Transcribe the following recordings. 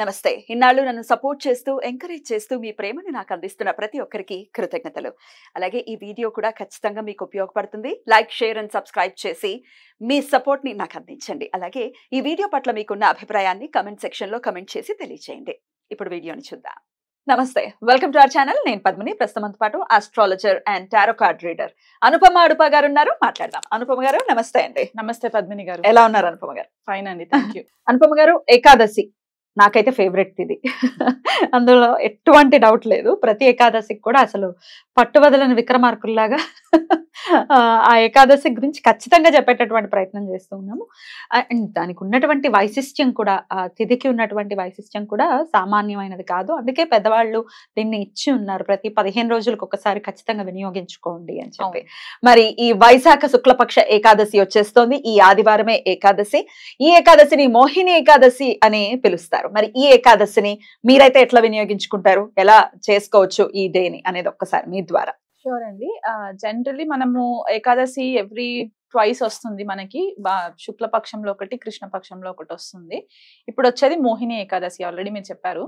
నమస్తే ఇన్నాళ్ళు నన్ను సపోర్ట్ చేస్తూ ఎంకరేజ్ చేస్తూ మీ ప్రేమను నాకు అందిస్తున్న ప్రతి ఒక్కరికి కృతజ్ఞతలు అలాగే ఈ వీడియో కూడా ఖచ్చితంగా మీకు ఉపయోగపడుతుంది లైక్ షేర్ అండ్ సబ్స్క్రైబ్ చేసి మీ సపోర్ట్ని నాకు అందించండి అలాగే ఈ వీడియో పట్ల మీకున్న అభిప్రాయాన్ని కమెంట్ సెక్షన్లో కమెంట్ చేసి తెలియజేయండి ఇప్పుడు వీడియోని చూద్దాం నమస్తే వెల్కమ్ టు అవర్ ఛానల్ నేను పద్మిని ప్రస్తుతం పాటు astrologer and tarot card reader Anupama అడుప గారు ఉన్నారు మాట్లాడదాం అనుపమ గారు నమస్తే అండి నమస్తే పద్మిని గారు ఎలా ఉన్నారు అనుపమ గారు ఫైన్ అండి థ్యాంక్ యూ అనుపమ గారు ఏకాదశి నాకైతే ఫేవరెట్ ఇది అందులో ఎటువంటి డౌట్ లేదు ప్రతి ఏకాదశికి కూడా అసలు పట్టుబదలని విక్రమార్కుల్లాగా ఆ ఏకాదశి గురించి ఖచ్చితంగా చెప్పేటటువంటి ప్రయత్నం చేస్తూ ఉన్నాము అండ్ దానికి ఉన్నటువంటి వైశిష్ట్యం కూడా ఆ తిథికి ఉన్నటువంటి వైశిష్ట్యం కూడా సామాన్యమైనది కాదు అందుకే పెద్దవాళ్ళు దీన్ని ఇచ్చి ఉన్నారు ప్రతి పదిహేను రోజులకు ఒకసారి ఖచ్చితంగా వినియోగించుకోండి అని చెప్పి మరి ఈ వైశాఖ శుక్లపక్ష ఏకాదశి వచ్చేస్తోంది ఈ ఆదివారమే ఏకాదశి ఈ ఏకాదశిని మోహిని ఏకాదశి అని పిలుస్తారు చేస్తారు మరి ఈ ఏకాదశిని మీరైతే ఎట్లా వినియోగించుకుంటారు ఎలా చేసుకోవచ్చు ఈ డేని అనేది ఒక్కసారి మీ ద్వారా షూర్ అండి జనరలీ మనము ఏకాదశి ఎవ్రీ ట్వైస్ వస్తుంది మనకి శుక్లపక్షంలో ఒకటి కృష్ణపక్షంలో ఒకటి వస్తుంది ఇప్పుడు వచ్చేది మోహిని ఏకాదశి ఆల్రెడీ మీరు చెప్పారు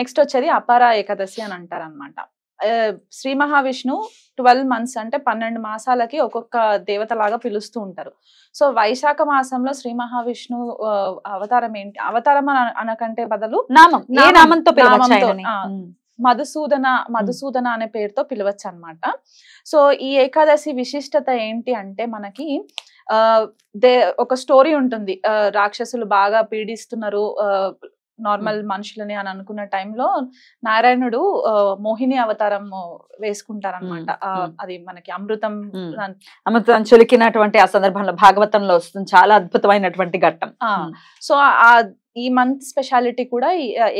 నెక్స్ట్ వచ్చేది అపార ఏకాదశి అని అంటారు అనమాట శ్రీ మహావిష్ణు ట్వెల్వ్ మంత్స్ అంటే పన్నెండు మాసాలకి ఒక్కొక్క దేవతలాగా పిలుస్తూ ఉంటారు సో వైశాఖ మాసంలో శ్రీ మహావిష్ణు అవతారం ఏంటి అవతారం అనకంటే బదులు నామం నామంతో మధుసూదన మధుసూదన అనే పేరుతో పిలవచ్చు అనమాట సో ఈ ఏకాదశి విశిష్టత ఏంటి అంటే మనకి దే ఒక స్టోరీ ఉంటుంది రాక్షసులు బాగా పీడిస్తున్నారు నార్మల్ మనుషులని అని అనుకున్న టైంలో నారాయణుడు మోహిని అవతారం వేసుకుంటారనమాట అది మనకి అమృతం అమృతం చొలికినటువంటి ఆ సందర్భంలో భాగవతంలో వస్తుంది చాలా అద్భుతమైనటువంటి ఘట్టం సో ఆ ఈ మంత్ స్పెషాలిటీ కూడా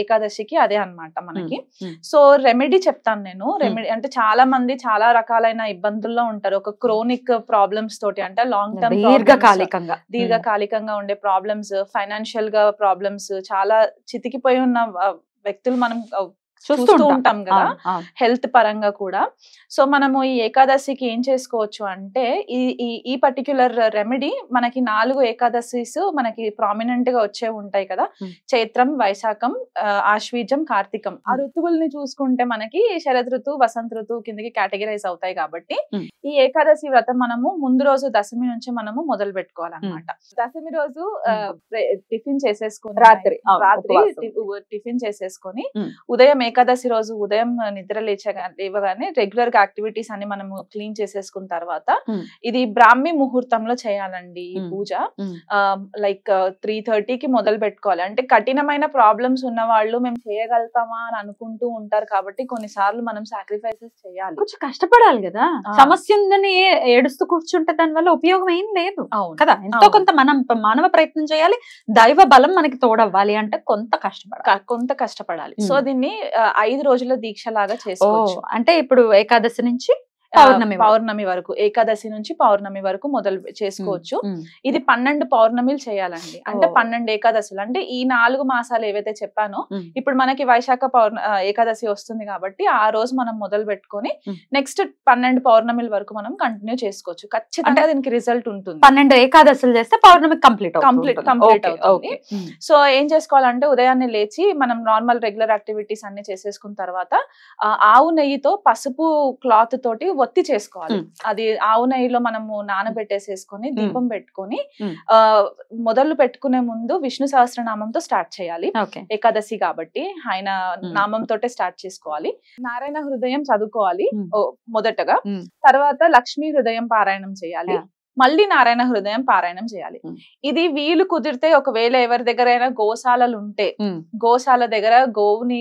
ఏకాదశికి అదే అనమాట మనకి సో రెమెడీ చెప్తాను నేను రెమెడీ అంటే చాలా మంది చాలా రకాలైన ఇబ్బందుల్లో ఉంటారు ఒక క్రోనిక్ ప్రాబ్లమ్స్ తోటి అంటే లాంగ్ టర్మ్ దీర్ఘకాలికంగా దీర్ఘకాలికంగా ఉండే ప్రాబ్లమ్స్ ఫైనాన్షియల్ గా ప్రాబ్లమ్స్ చాలా చితికిపోయి ఉన్న వ్యక్తులు మనం చూస్తూ ఉంటాం కదా హెల్త్ పరంగా కూడా సో మనము ఈ ఏకాదశికి ఏం చేసుకోవచ్చు అంటే ఈ ఈ పర్టిక్యులర్ రెమెడీ మనకి నాలుగు ఏకాదశిస్ మనకి ప్రామినెంట్ గా వచ్చే ఉంటాయి కదా చైత్రం వైశాఖం ఆశ్వీజం కార్తీకం ఆ ఋతువుల్ని చూసుకుంటే మనకి శరద్ ఋతువు వసంత ఋతువు కిందకి కేటగిరైజ్ అవుతాయి కాబట్టి ఈ ఏకాదశి వ్రతం మనము ముందు రోజు దశమి నుంచి మనము మొదలు పెట్టుకోవాలన్నమాట దశమి రోజు టిఫిన్ చేసేసుకుని రాత్రి రాత్రి టిఫిన్ చేసేసుకొని ఉదయం ఏకాదశి రోజు ఉదయం నిద్ర లేచగా లేవగానే రెగ్యులర్ గా యాక్టివిటీస్ అన్ని మనము క్లీన్ చేసేసుకున్న తర్వాత ఇది బ్రాహ్మీ ముహూర్తంలో చేయాలండి ఈ పూజ లైక్ త్రీ థర్టీకి మొదలు పెట్టుకోవాలి అంటే కఠినమైన ప్రాబ్లమ్స్ ఉన్న వాళ్ళు మేము చేయగలుగుతామా అని అనుకుంటూ ఉంటారు కాబట్టి కొన్నిసార్లు మనం సాక్రిఫైసెస్ చేయాలి కొంచెం కష్టపడాలి కదా సమస్య ఉందని ఏడుస్తూ కూర్చుంటే దాని వల్ల ఉపయోగం ఏం లేదు కదా ఎంతో కొంత మనం మానవ ప్రయత్నం చేయాలి దైవ బలం మనకి తోడవ్వాలి అంటే కొంత కష్టపడాలి కొంత కష్టపడాలి సో దీన్ని ఐదు రోజుల దీక్ష లాగా చేసుకోవచ్చు అంటే ఇప్పుడు ఏకాదశి నుంచి పౌర్ణమి పౌర్ణమి వరకు ఏకాదశి నుంచి పౌర్ణమి వరకు మొదలు చేసుకోవచ్చు ఇది పన్నెండు పౌర్ణమిలు చేయాలండి అంటే పన్నెండు ఏకాదశులు అంటే ఈ నాలుగు మాసాలు ఏవైతే చెప్పానో ఇప్పుడు మనకి వైశాఖ పౌర్ణ ఏకాదశి వస్తుంది కాబట్టి ఆ రోజు మనం మొదలు పెట్టుకొని నెక్స్ట్ పన్నెండు పౌర్ణమిల వరకు మనం కంటిన్యూ చేసుకోవచ్చు ఖచ్చితంగా దీనికి రిజల్ట్ ఉంటుంది పన్నెండు ఏకాదశులు చేస్తే పౌర్ణమి కంప్లీట్ కంప్లీట్ కంప్లీట్ అవుతుంది సో ఏం చేసుకోవాలంటే ఉదయాన్నే లేచి మనం నార్మల్ రెగ్యులర్ యాక్టివిటీస్ అన్ని చేసేసుకున్న తర్వాత ఆవు నెయ్యితో పసుపు క్లాత్ తోటి ఒత్తి చేసుకోవాలి అది ఆవు నెయ్యిలో మనము నానబెట్టేసేసుకొని దీపం పెట్టుకొని ఆ మొదలు పెట్టుకునే ముందు విష్ణు సహస్రనామంతో స్టార్ట్ చేయాలి ఏకాదశి కాబట్టి ఆయన నామంతో స్టార్ట్ చేసుకోవాలి నారాయణ హృదయం చదువుకోవాలి మొదటగా తర్వాత లక్ష్మీ హృదయం పారాయణం చేయాలి మళ్ళీ నారాయణ హృదయం పారాయణం చేయాలి ఇది వీలు కుదిరితే ఒకవేళ ఎవరి దగ్గర అయినా గోశాలలు ఉంటే గోశాల దగ్గర గోవుని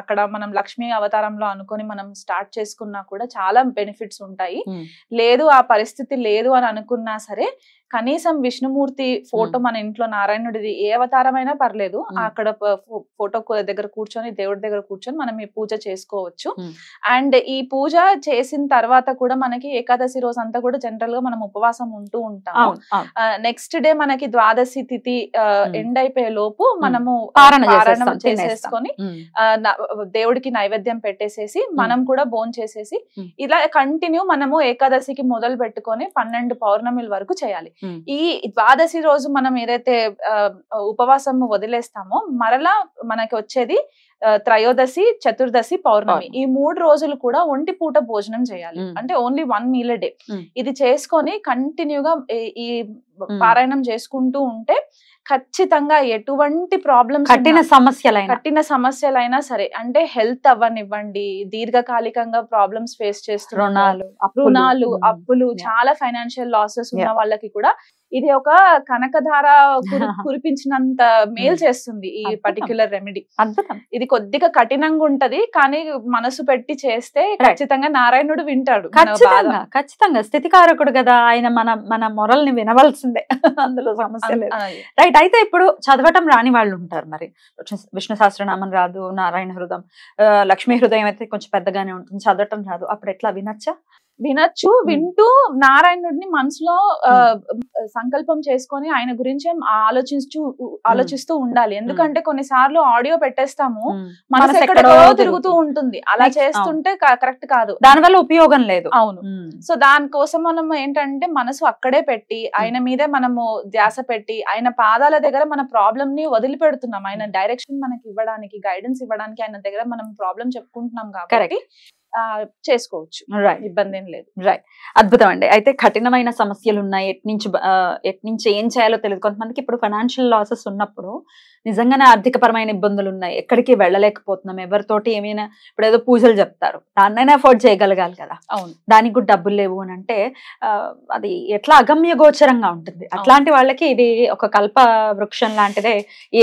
అక్కడ మనం లక్ష్మీ అవతారంలో అనుకొని మనం స్టార్ట్ చేసుకున్నా కూడా చాలా బెనిఫిట్స్ ఉంటాయి లేదు ఆ పరిస్థితి లేదు అని అనుకున్నా సరే కనీసం విష్ణుమూర్తి ఫోటో మన ఇంట్లో నారాయణుడిది ఏ అవతారమైనా పర్లేదు అక్కడ ఫోటో దగ్గర కూర్చొని దేవుడి దగ్గర కూర్చొని మనం ఈ పూజ చేసుకోవచ్చు అండ్ ఈ పూజ చేసిన తర్వాత కూడా మనకి ఏకాదశి రోజు అంతా కూడా జనరల్ గా మనం ఉపవాసం ఉంటూ ఉంటాము నెక్స్ట్ డే మనకి ద్వాదశి తిథి ఎండ్ అయిపోయే లోపు మనము పారణం చేసేసుకొని దేవుడికి నైవేద్యం పెట్టేసేసి మనం కూడా బోన్ చేసేసి ఇలా కంటిన్యూ మనము ఏకాదశికి మొదలు పెట్టుకొని పన్నెండు పౌర్ణమిల వరకు చేయాలి ఈ ద్వాదశి రోజు మనం ఏదైతే ఉపవాసం వదిలేస్తామో మరలా మనకి వచ్చేది త్రయోదశి చతుర్దశి పౌర్ణమి ఈ మూడు రోజులు కూడా ఒంటి పూట భోజనం చేయాలి అంటే ఓన్లీ వన్ మీల్ డే ఇది చేసుకొని కంటిన్యూగా ఈ పారాయణం చేసుకుంటూ ఉంటే ఖచ్చితంగా ఎటువంటి ప్రాబ్లమ్స్ కఠిన సమస్యలైనా కఠిన సమస్యలైనా సరే అంటే హెల్త్ అవ్వనివ్వండి దీర్ఘకాలికంగా ప్రాబ్లమ్స్ ఫేస్ చేస్తున్నారు రుణాలు అప్పులు చాలా ఫైనాన్షియల్ లాసెస్ ఉన్న వాళ్ళకి కూడా ఇది ఒక కనకధార కురిపించినంత మేలు చేస్తుంది ఈ పర్టిక్యులర్ రెమెడీ అద్భుతం ఇది కొద్దిగా కఠినంగా ఉంటది కానీ మనసు పెట్టి చేస్తే ఖచ్చితంగా నారాయణుడు వింటాడు ఖచ్చితంగా స్థితి స్థితికారకుడు కదా ఆయన మన మన మొరల్ని వినవలసిందే అందులో సమస్య లేదు రైట్ అయితే ఇప్పుడు చదవటం రాని వాళ్ళు ఉంటారు మరి విష్ణు సహస్రనామం రాదు నారాయణ హృదయం లక్ష్మీ హృదయం అయితే కొంచెం పెద్దగానే ఉంటుంది చదవటం రాదు అప్పుడు ఎట్లా వినచ్చా వినొచ్చు వింటూ నారాయణుడిని మనసులో సంకల్పం చేసుకొని ఆయన గురించి ఆలోచించు ఆలోచిస్తూ ఉండాలి ఎందుకంటే కొన్నిసార్లు ఆడియో పెట్టేస్తాము మనసు ఎక్కడో తిరుగుతూ ఉంటుంది అలా చేస్తుంటే కరెక్ట్ కాదు దానివల్ల ఉపయోగం లేదు అవును సో దానికోసం మనం ఏంటంటే మనసు అక్కడే పెట్టి ఆయన మీదే మనము ధ్యాస పెట్టి ఆయన పాదాల దగ్గర మన ప్రాబ్లం ని వదిలిపెడుతున్నాం ఆయన డైరెక్షన్ మనకి ఇవ్వడానికి గైడెన్స్ ఇవ్వడానికి ఆయన దగ్గర మనం ప్రాబ్లం చెప్పుకుంటున్నాం కాబట్టి చేసుకోవచ్చు ఇబ్బంది ఏం లేదు రైట్ అద్భుతం అండి అయితే కఠినమైన సమస్యలు ఉన్నాయి ఎట్నుంచి ఎట్నుంచి ఏం చేయాలో తెలియదు కొంతమందికి ఇప్పుడు ఫైనాన్షియల్ లాసెస్ ఉన్నప్పుడు నిజంగానే ఆర్థికపరమైన ఇబ్బందులు ఉన్నాయి ఎక్కడికి వెళ్ళలేకపోతున్నాం ఎవరితోటి ఏమైనా ఇప్పుడు ఏదో పూజలు చెప్తారు దాన్నైనా అఫోర్డ్ చేయగలగాలి కదా అవును దానికి కూడా డబ్బులు లేవు అని అంటే అది ఎట్లా అగమ్య గోచరంగా ఉంటుంది అట్లాంటి వాళ్ళకి ఇది ఒక కల్ప వృక్షం లాంటిదే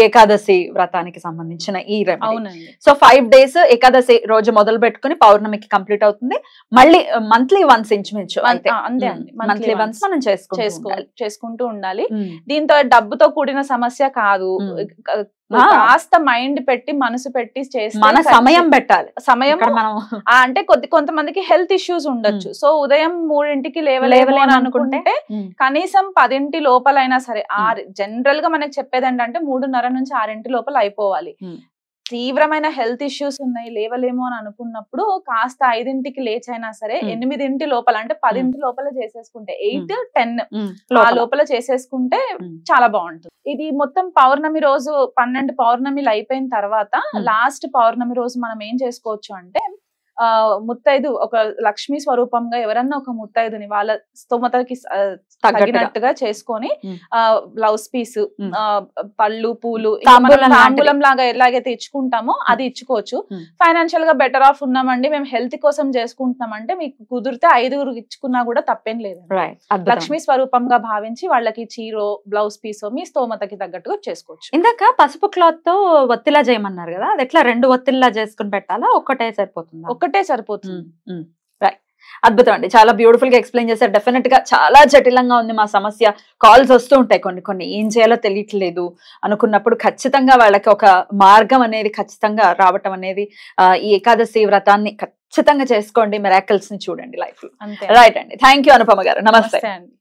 ఏకాదశి వ్రతానికి సంబంధించిన ఈ రెండు సో ఫైవ్ డేస్ ఏకాదశి రోజు మొదలు పెట్టుకుని పౌర్ణమి మనకి కంప్లీట్ అవుతుంది మళ్ళీ మంత్లీ వన్స్ ఇంచుమించు అంతే అంతే మంత్లీ వన్స్ మనం చేసుకోవాలి చేసుకుంటూ ఉండాలి దీంతో డబ్బుతో కూడిన సమస్య కాదు కాస్త మైండ్ పెట్టి మనసు పెట్టి చేసి మన సమయం పెట్టాలి సమయం మనం అంటే కొద్ది కొంతమందికి హెల్త్ ఇష్యూస్ ఉండొచ్చు సో ఉదయం మూడింటికి లేవలేవలేని అనుకుంటే కనీసం పదింటి లోపలైనా సరే ఆరు జనరల్ గా మనకి చెప్పేది ఏంటంటే మూడున్నర నుంచి ఆరింటి లోపల అయిపోవాలి తీవ్రమైన హెల్త్ ఇష్యూస్ ఉన్నాయి లేవలేమో అని అనుకున్నప్పుడు కాస్త ఐదింటికి లేచైనా సరే ఎనిమిదింటి లోపల అంటే పదింటి లోపల చేసేసుకుంటే ఎయిట్ టెన్ ఆ లోపల చేసేసుకుంటే చాలా బాగుంటుంది ఇది మొత్తం పౌర్ణమి రోజు పన్నెండు పౌర్ణమిలు అయిపోయిన తర్వాత లాస్ట్ పౌర్ణమి రోజు మనం ఏం చేసుకోవచ్చు అంటే ఆ ముత్తైదు ఒక లక్ష్మీ స్వరూపంగా ఎవరన్నా ఒక ముత్తైదుని వాళ్ళ స్తోమతకి తగినట్టుగా చేసుకొని ఆ బ్లౌజ్ పీస్ ఆ పళ్ళు పూలు తాంబూలం లాగా ఎలాగైతే ఇచ్చుకుంటామో అది ఇచ్చుకోవచ్చు ఫైనాన్షియల్ గా బెటర్ ఆఫ్ ఉన్నామండి మేము హెల్త్ కోసం చేసుకుంటున్నాం అంటే మీకు కుదిరితే ఐదుగురు ఇచ్చుకున్నా కూడా తప్పేం లేదు లక్ష్మీ స్వరూపంగా భావించి వాళ్ళకి చీరో బ్లౌజ్ పీసో మీ స్తోమతకి తగ్గట్టుగా చేసుకోవచ్చు ఇందాక పసుపు క్లాత్ తో ఒత్తిలా చేయమన్నారు కదా అది ఎట్లా రెండు ఒత్తిల్లా చేసుకుని పెట్టాలా ఒక్కటే సరిపోతుంది ఒక్కటే సరిపోతుంది అద్భుతం అండి చాలా బ్యూటిఫుల్ గా ఎక్స్ప్లెయిన్ చేశారు డెఫినెట్ గా చాలా జటిలంగా ఉంది మా సమస్య కాల్స్ వస్తూ ఉంటాయి కొన్ని కొన్ని ఏం చేయాలో తెలియట్లేదు అనుకున్నప్పుడు ఖచ్చితంగా వాళ్ళకి ఒక మార్గం అనేది ఖచ్చితంగా రావటం అనేది ఈ ఏకాదశి వ్రతాన్ని ఖచ్చితంగా చేసుకోండి మిరాకల్స్ ని చూడండి లైఫ్ లో రైట్ అండి థ్యాంక్ యూ అనుపమ గారు నమస్తే అండి